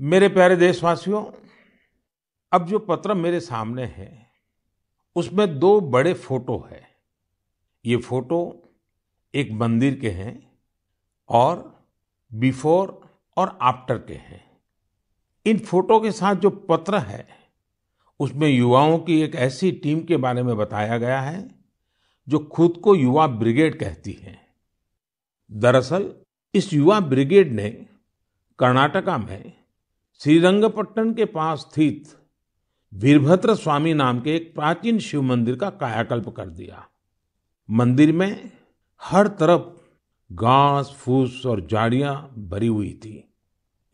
मेरे प्यारे देशवासियों अब जो पत्र मेरे सामने है उसमें दो बड़े फोटो है ये फोटो एक मंदिर के हैं और बिफोर और आफ्टर के हैं इन फोटो के साथ जो पत्र है उसमें युवाओं की एक ऐसी टीम के बारे में बताया गया है जो खुद को युवा ब्रिगेड कहती है दरअसल इस युवा ब्रिगेड ने कर्नाटका में श्रीरंगपट्टन के पास स्थित वीरभद्र स्वामी नाम के एक प्राचीन शिव मंदिर का कायाकल्प कर दिया मंदिर में हर तरफ घास फूस और झाड़ियां भरी हुई थी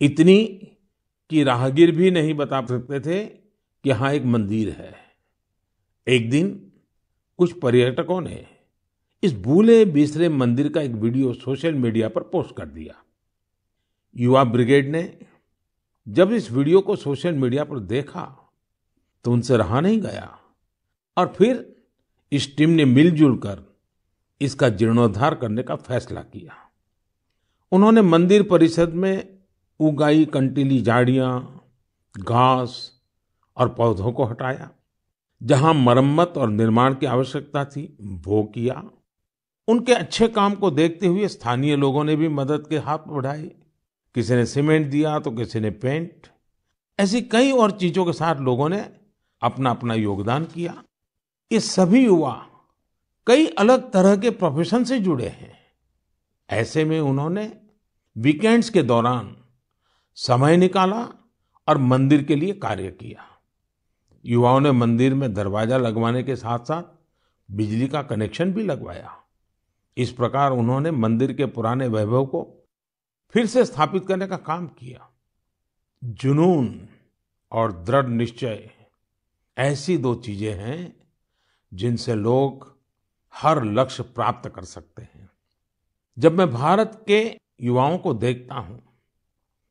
इतनी कि राहगीर भी नहीं बता सकते थे कि यहां एक मंदिर है एक दिन कुछ पर्यटकों ने इस भूले बिसरे मंदिर का एक वीडियो सोशल मीडिया पर पोस्ट कर दिया युवा ब्रिगेड ने जब इस वीडियो को सोशल मीडिया पर देखा तो उनसे रहा नहीं गया और फिर इस टीम ने मिलजुल कर इसका जीर्णोद्धार करने का फैसला किया उन्होंने मंदिर परिषद में उगाई कंटीली झाड़ियां घास और पौधों को हटाया जहां मरम्मत और निर्माण की आवश्यकता थी वो किया उनके अच्छे काम को देखते हुए स्थानीय लोगों ने भी मदद के हाथ बढ़ाए किसी ने सीमेंट दिया तो किसी ने पेंट ऐसी कई और चीजों के साथ लोगों ने अपना अपना योगदान किया ये सभी युवा कई अलग तरह के प्रोफेशन से जुड़े हैं ऐसे में उन्होंने वीकेंड्स के दौरान समय निकाला और मंदिर के लिए कार्य किया युवाओं ने मंदिर में दरवाजा लगवाने के साथ साथ बिजली का कनेक्शन भी लगवाया इस प्रकार उन्होंने मंदिर के पुराने वैभव को फिर से स्थापित करने का काम किया जुनून और दृढ़ निश्चय ऐसी दो चीजें हैं जिनसे लोग हर लक्ष्य प्राप्त कर सकते हैं जब मैं भारत के युवाओं को देखता हूं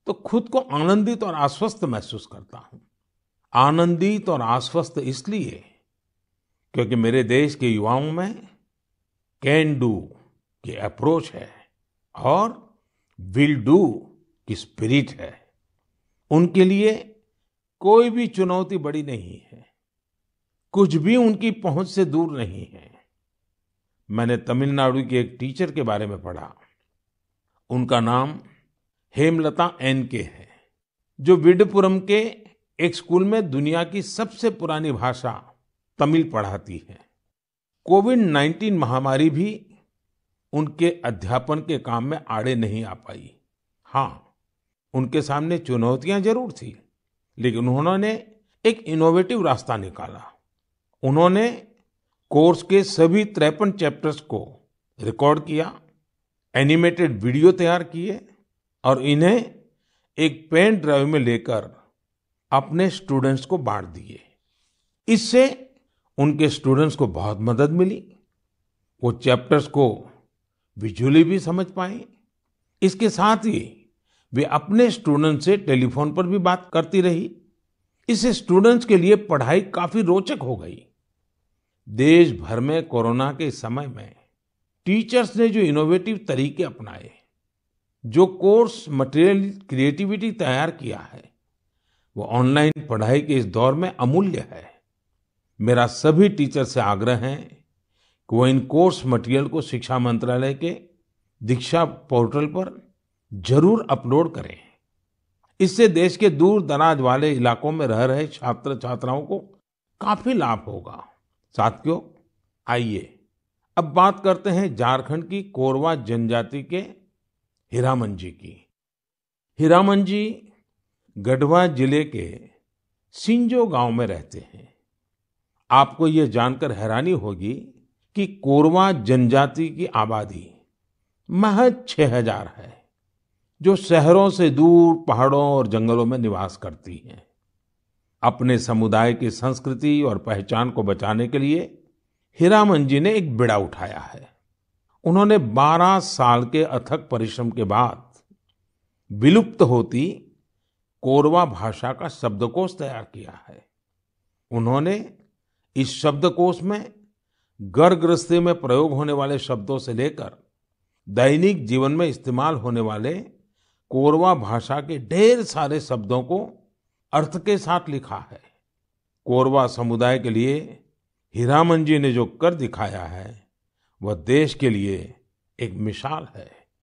तो खुद को आनंदित और आश्वस्त महसूस करता हूं आनंदित और आश्वस्त इसलिए क्योंकि मेरे देश के युवाओं में कैन डू की अप्रोच है और विल डू की स्पिरिट है उनके लिए कोई भी चुनौती बड़ी नहीं है कुछ भी उनकी पहुंच से दूर नहीं है मैंने तमिलनाडु की एक टीचर के बारे में पढ़ा उनका नाम हेमलता एन के है जो विडपुरम के एक स्कूल में दुनिया की सबसे पुरानी भाषा तमिल पढ़ाती है कोविड 19 महामारी भी उनके अध्यापन के काम में आड़े नहीं आ पाई हाँ उनके सामने चुनौतियां जरूर थी लेकिन उन्होंने एक इनोवेटिव रास्ता निकाला उन्होंने कोर्स के सभी त्रेपन चैप्टर्स को रिकॉर्ड किया एनिमेटेड वीडियो तैयार किए और इन्हें एक पेन ड्राइव में लेकर अपने स्टूडेंट्स को बांट दिए इससे उनके स्टूडेंट्स को बहुत मदद मिली वो चैप्टर्स को विजुअली भी समझ पाए इसके साथ ही वे अपने स्टूडेंट से टेलीफोन पर भी बात करती रही इससे स्टूडेंट्स के लिए पढ़ाई काफी रोचक हो गई देश भर में कोरोना के समय में टीचर्स ने जो इनोवेटिव तरीके अपनाए जो कोर्स मटेरियल क्रिएटिविटी तैयार किया है वो ऑनलाइन पढ़ाई के इस दौर में अमूल्य है मेरा सभी टीचर से आग्रह है कि वो इन कोर्स मटेरियल को शिक्षा मंत्रालय के दीक्षा पोर्टल पर जरूर अपलोड करें इससे देश के दूर दराज वाले इलाकों में रह रहे छात्र छात्राओं को काफी लाभ होगा साथियों आइए अब बात करते हैं झारखंड की कोरवा जनजाति के हीरामन जी की हीरामन जी गढ़वा जिले के सिंजो गांव में रहते हैं आपको ये जानकर हैरानी होगी कि कोरवा जनजाति की आबादी महज छह हजार है जो शहरों से दूर पहाड़ों और जंगलों में निवास करती है अपने समुदाय की संस्कृति और पहचान को बचाने के लिए हीरामन जी ने एक बिड़ा उठाया है उन्होंने 12 साल के अथक परिश्रम के बाद विलुप्त होती कोरवा भाषा का शब्दकोश तैयार किया है उन्होंने इस शब्दकोश में घर गृहस्थी में प्रयोग होने वाले शब्दों से लेकर दैनिक जीवन में इस्तेमाल होने वाले कोरवा भाषा के ढेर सारे शब्दों को अर्थ के साथ लिखा है कोरवा समुदाय के लिए हीरामन जी ने जो कर दिखाया है वह देश के लिए एक मिसाल है